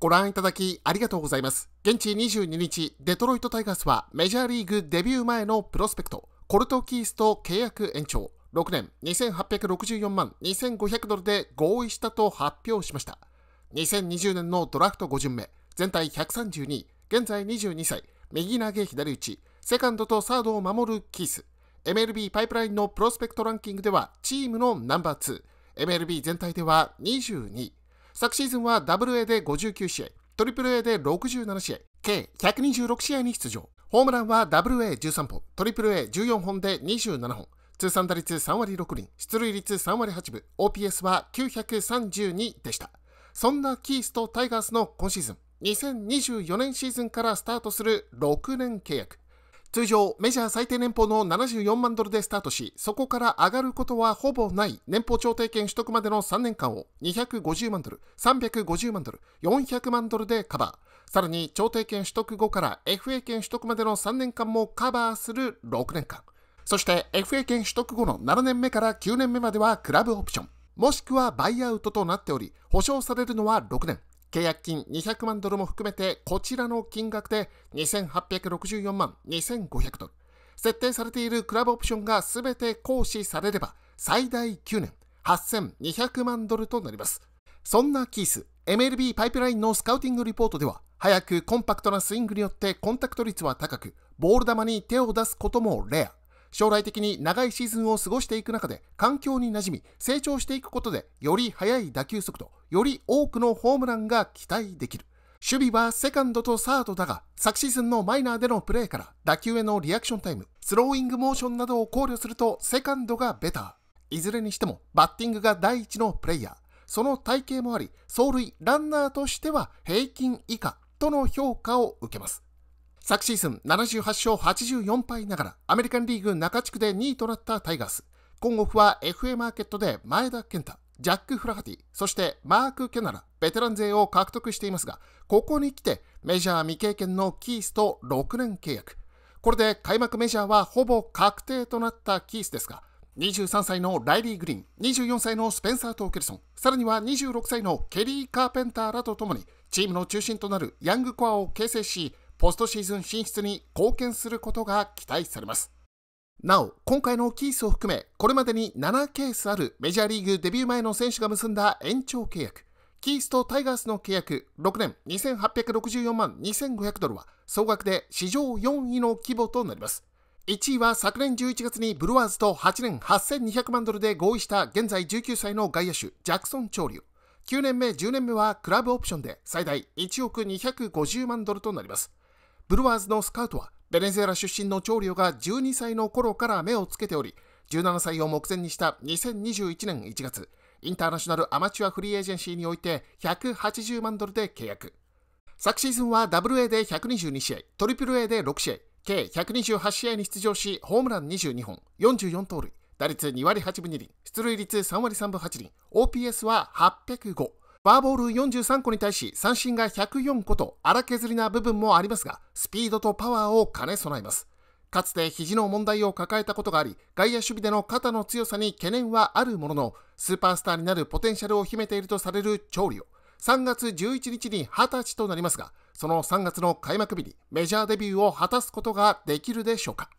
ご覧いただきありがとうございます。現地22日、デトロイトタイガースはメジャーリーグデビュー前のプロスペクト、コルト・キースと契約延長、6年2864万2500ドルで合意したと発表しました。2020年のドラフト5巡目、全体132位、現在22歳、右投げ左打ち、セカンドとサードを守るキース。MLB パイプラインのプロスペクトランキングではチームのナンバー2、MLB 全体では22位。昨シーズンは WA で59試合、AAA で67試合、計126試合に出場。ホームランは WA13 本、AAA14 本で27本、通算打率3割6厘、出塁率3割8分、OPS は932でした。そんなキースとタイガースの今シーズン、2024年シーズンからスタートする6年契約。通常、メジャー最低年俸の74万ドルでスタートし、そこから上がることはほぼない年俸調停権取得までの3年間を250万ドル、350万ドル、400万ドルでカバー。さらに、調停権取得後から FA 権取得までの3年間もカバーする6年間。そして、FA 権取得後の7年目から9年目まではクラブオプション。もしくはバイアウトとなっており、保証されるのは6年。契約金200万ドルも含めてこちらの金額で2864万2500ドル。設定されているクラブオプションが全て行使されれば最大9年8200万ドルとなります。そんなキース、MLB パイプラインのスカウティングリポートでは早くコンパクトなスイングによってコンタクト率は高く、ボール球に手を出すこともレア。将来的に長いシーズンを過ごしていく中で環境になじみ成長していくことでより速い打球速度より多くのホームランが期待できる守備はセカンドとサードだが昨シーズンのマイナーでのプレーから打球へのリアクションタイムスローイングモーションなどを考慮するとセカンドがベターいずれにしてもバッティングが第一のプレイヤーその体型もあり走塁ランナーとしては平均以下との評価を受けます昨シーズン78勝84敗ながらアメリカンリーグ中地区で2位となったタイガース。今後は FA マーケットで前田健太、ジャック・フラハティ、そしてマーク・ケナラ、ベテラン勢を獲得していますが、ここに来てメジャー未経験のキースと6年契約。これで開幕メジャーはほぼ確定となったキースですが、23歳のライリー・グリーン、24歳のスペンサー・トーケルソン、さらには26歳のケリー・カーペンターらとともに、チームの中心となるヤングコアを形成し、ポストシーズン進出に貢献することが期待されます。なお、今回のキースを含め、これまでに7ケースあるメジャーリーグデビュー前の選手が結んだ延長契約、キースとタイガースの契約6年2864万2500ドルは、総額で史上4位の規模となります。1位は昨年11月にブルワーズと8年8200万ドルで合意した現在19歳の外野手、ジャクソン・チョーリュ。9年目、10年目はクラブオプションで最大1億250万ドルとなります。ブルワーズのスカウトはベネズエラ出身の長寮が12歳の頃から目をつけており、17歳を目前にした2021年1月、インターナショナルアマチュアフリーエージェンシーにおいて180万ドルで契約。昨シーズンは WA で122試合、AAA で6試合、計128試合に出場し、ホームラン22本、44盗塁、打率2割8分2厘、出塁率3割3分8厘、OPS は805。フォアボール43個に対し三振が104個と荒削りな部分もありますが、スピードとパワーを兼ね備えます。かつて肘の問題を抱えたことがあり、外野守備での肩の強さに懸念はあるものの、スーパースターになるポテンシャルを秘めているとされる調理を、3月11日に20歳となりますが、その3月の開幕日にメジャーデビューを果たすことができるでしょうか。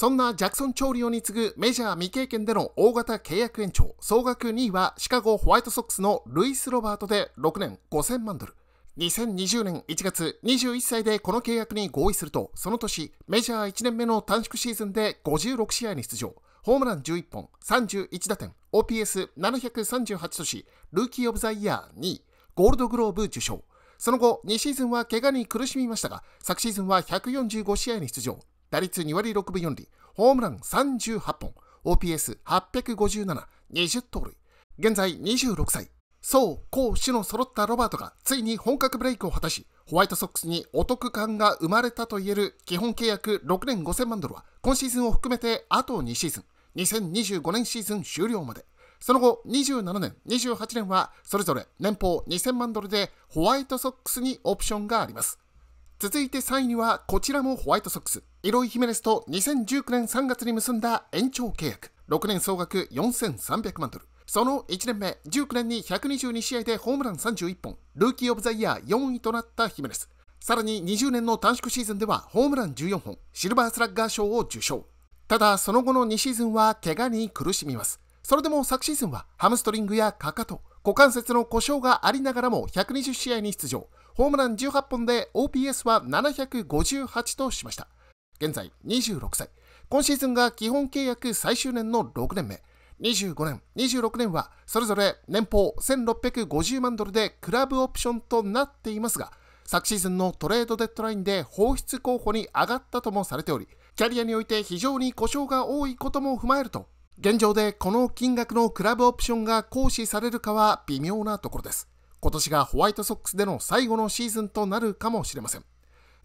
そんなジャクソン・チョーリオに次ぐメジャー未経験での大型契約延長、総額2位はシカゴ・ホワイトソックスのルイス・ロバートで6年5000万ドル。2020年1月、21歳でこの契約に合意すると、その年、メジャー1年目の短縮シーズンで56試合に出場。ホームラン11本、31打点、OPS738 とし、ルーキー・オブ・ザ・イヤー2位、ゴールドグローブ受賞。その後、2シーズンは怪我に苦しみましたが、昨シーズンは145試合に出場。打率2割6分4厘、ホームラン38本、OPS857、20盗塁。現在26歳。そう、攻守の揃ったロバートがついに本格ブレイクを果たし、ホワイトソックスにお得感が生まれたといえる基本契約6年5000万ドルは、今シーズンを含めてあと2シーズン、2025年シーズン終了まで。その後、27年、28年は、それぞれ年俸2000万ドルでホワイトソックスにオプションがあります。続いて3位にはこちらもホワイトソックス。イロイ・ヒメネスと2019年3月に結んだ延長契約。6年総額4300万ドル。その1年目、19年に122試合でホームラン31本、ルーキー・オブ・ザ・イヤー4位となったヒメネス。さらに20年の短縮シーズンではホームラン14本、シルバースラッガー賞を受賞。ただ、その後の2シーズンは怪我に苦しみます。それでも昨シーズンはハムストリングやかかと、股関節の故障がありながらも120試合に出場。ホームラン18本で OPS は758としました。現在26歳。今シーズンが基本契約最終年の6年目。25年、26年はそれぞれ年俸1650万ドルでクラブオプションとなっていますが、昨シーズンのトレードデッドラインで放出候補に上がったともされており、キャリアにおいて非常に故障が多いことも踏まえると、現状でこの金額のクラブオプションが行使されるかは微妙なところです。今年がホワイトソックスでの最後のシーズンとなるかもしれません。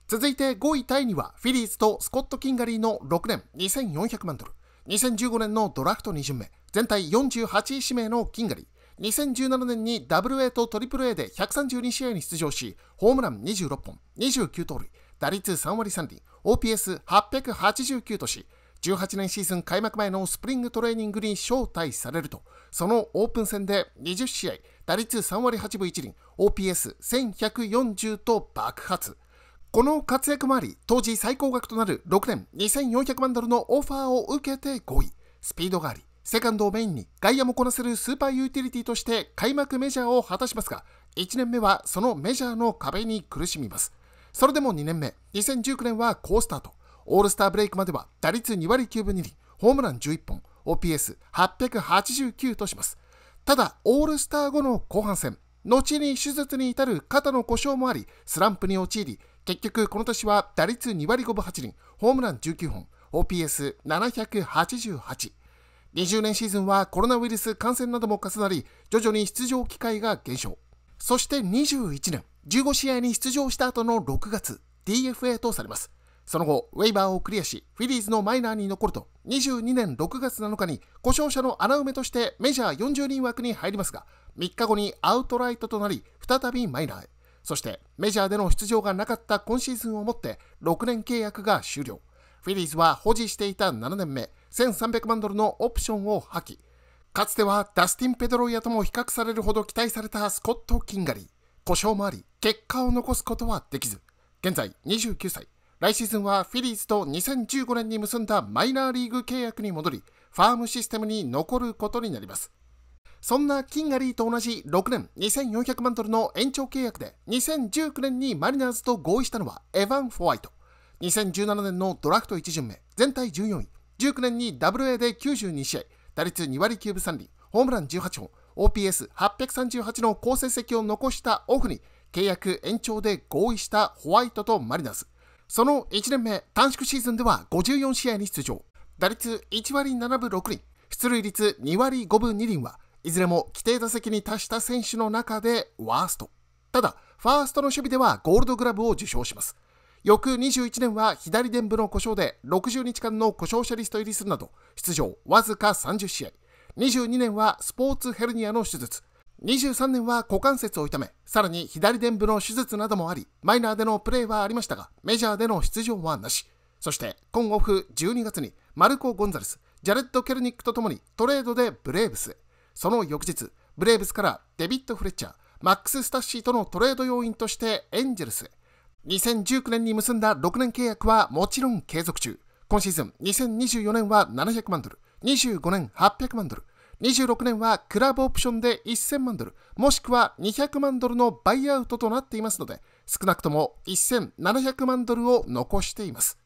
続いて5位タイにはフィリーズとスコット・キンガリーの6年2400万ドル。2015年のドラフト2巡目、全体48位指名のキンガリー。2017年に WA と AAA で132試合に出場し、ホームラン26本、29盗塁、打率3割3厘、OPS889 とし、18年シーズン開幕前のスプリングトレーニングに招待されると、そのオープン戦で20試合、打率3割8分1厘、OPS1140 と爆発。この活躍もあり、当時最高額となる6年2400万ドルのオファーを受けて5位。スピードがあり、セカンドをメインに外野もこなせるスーパーユーティリティとして開幕メジャーを果たしますが、1年目はそのメジャーの壁に苦しみます。それでも2年目、2019年は好スタート。オールスターブレイクまでは打率2割9分2厘、ホームラン11本、OPS889 とします。ただ、オールスター後の後半戦、後に手術に至る肩の故障もあり、スランプに陥り、結局この年は打率2割5分8厘、ホームラン19本、OPS788。20年シーズンはコロナウイルス感染なども重なり、徐々に出場機会が減少。そして21年、15試合に出場した後の6月、DFA とされます。その後、ウェイバーをクリアし、フィリーズのマイナーに残ると、22年6月7日に故障者の穴埋めとしてメジャー40人枠に入りますが、3日後にアウトライトとなり、再びマイナーへ。そして、メジャーでの出場がなかった今シーズンをもって、6年契約が終了。フィリーズは保持していた7年目、1300万ドルのオプションを破棄。かつてはダスティン・ペドロイアとも比較されるほど期待されたスコット・キンガリー。故障もあり、結果を残すことはできず。現在29歳。来シーズンはフィリーズと2015年に結んだマイナーリーグ契約に戻り、ファームシステムに残ることになります。そんなキンガリーと同じ6年2400万ドルの延長契約で2019年にマリナーズと合意したのはエヴァン・ホワイト。2017年のドラフト1巡目、全体14位。19年に WA で92試合、打率2割9分3厘、ホームラン18本、OPS838 の好成績を残したオフに契約延長で合意したホワイトとマリナーズ。その1年目短縮シーズンでは54試合に出場。打率1割7分6厘、出塁率2割5分2厘はいずれも規定打席に達した選手の中でワースト。ただ、ファーストの守備ではゴールドグラブを受賞します。翌21年は左伝部の故障で60日間の故障者リスト入りするなど出場わずか30試合22年はスポーツヘルニアの手術23年は股関節を痛め、さらに左臀部の手術などもあり、マイナーでのプレーはありましたが、メジャーでの出場はなし。そして、今オフ12月にマルコ・ゴンザレス、ジャレット・ケルニックとともにトレードでブレーブスへ。その翌日、ブレーブスからデビッド・フレッチャー、マックス・スタッシーとのトレード要員としてエンジェルスへ。2019年に結んだ6年契約はもちろん継続中。今シーズン2024年は700万ドル、25年800万ドル、26年はクラブオプションで1000万ドル、もしくは200万ドルのバイアウトとなっていますので、少なくとも1700万ドルを残しています。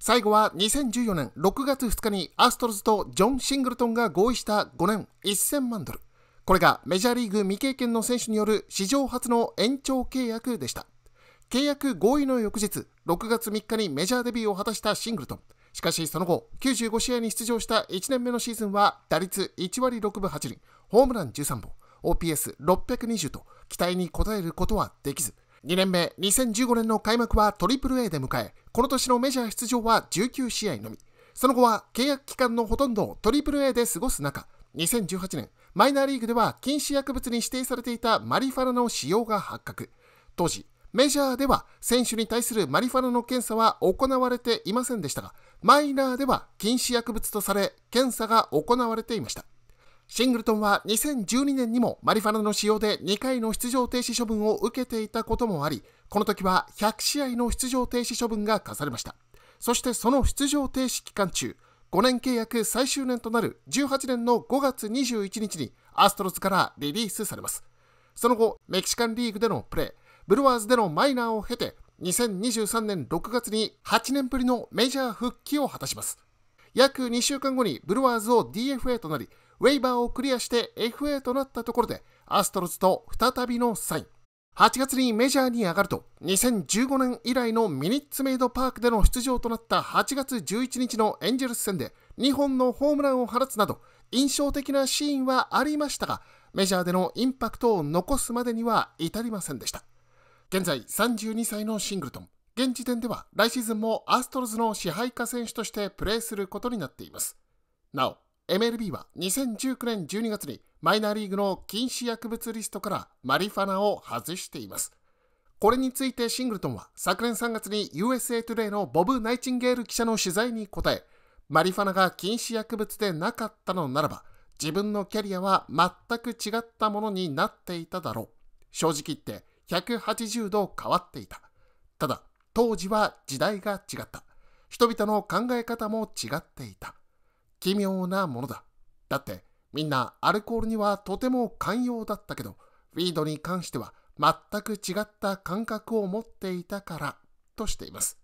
最後は2014年6月2日にアストロズとジョン・シングルトンが合意した5年1000万ドル。これがメジャーリーグ未経験の選手による史上初の延長契約でした。契約合意の翌日、6月3日にメジャーデビューを果たしたシングルトン。しかしその後、95試合に出場した1年目のシーズンは打率1割6分8厘、ホームラン13本、OPS620 と期待に応えることはできず、2年目、2015年の開幕は AAA で迎え、この年のメジャー出場は19試合のみ。その後は契約期間のほとんどを AAA で過ごす中、2018年、マイナーリーグでは禁止薬物に指定されていたマリファナの使用が発覚。当時、メジャーでは選手に対するマリファナの検査は行われていませんでしたが、マイナーでは禁止薬物とされ、検査が行われていました。シングルトンは2012年にもマリファナの使用で2回の出場停止処分を受けていたこともあり、この時は100試合の出場停止処分が課されました。そしてその出場停止期間中、5年契約最終年となる18年の5月21日にアストロズからリリースされます。その後、メキシカンリーグでのプレー、ブルワーズでのマイナーを経て、2023年6月に8年ぶりのメジャー復帰を果たします。約2週間後にブルワーズを DFA となり、ウェイバーをクリアして FA となったところで、アストロズと再びのサイン。8月にメジャーに上がると、2015年以来のミニッツメイドパークでの出場となった8月11日のエンジェルス戦で2本のホームランを放つなど、印象的なシーンはありましたが、メジャーでのインパクトを残すまでには至りませんでした。現在32歳のシングルトン。現時点では来シーズンもアストロズの支配下選手としてプレーすることになっています。なお、MLB は2019年12月にマイナーリーグの禁止薬物リストからマリファナを外しています。これについてシングルトンは昨年3月に USA トゥデイのボブ・ナイチンゲール記者の取材に答え、マリファナが禁止薬物でなかったのならば、自分のキャリアは全く違ったものになっていただろう。正直言って、180度変わっていた。ただ、当時は時代が違った。人々の考え方も違っていた。奇妙なものだ。だって、みんなアルコールにはとても寛容だったけど、ウィードに関しては全く違った感覚を持っていたから、としています。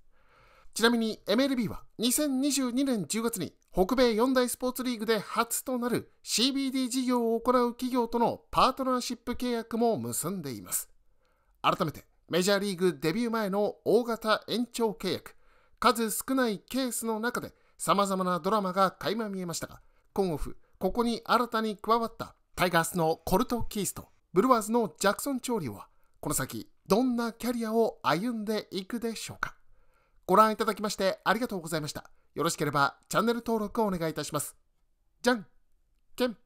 ちなみに MLB は2022年10月に北米4大スポーツリーグで初となる CBD 事業を行う企業とのパートナーシップ契約も結んでいます。改めてメジャーリーグデビュー前の大型延長契約、数少ないケースの中で様々なドラマが垣間見えましたが、今オフ、ここに新たに加わったタイガースのコルト・キースとブルワーズのジャクソン・チョーリーは、この先、どんなキャリアを歩んでいくでしょうか。ご覧いただきましてありがとうございました。よろしければチャンネル登録をお願いいたします。じゃんけん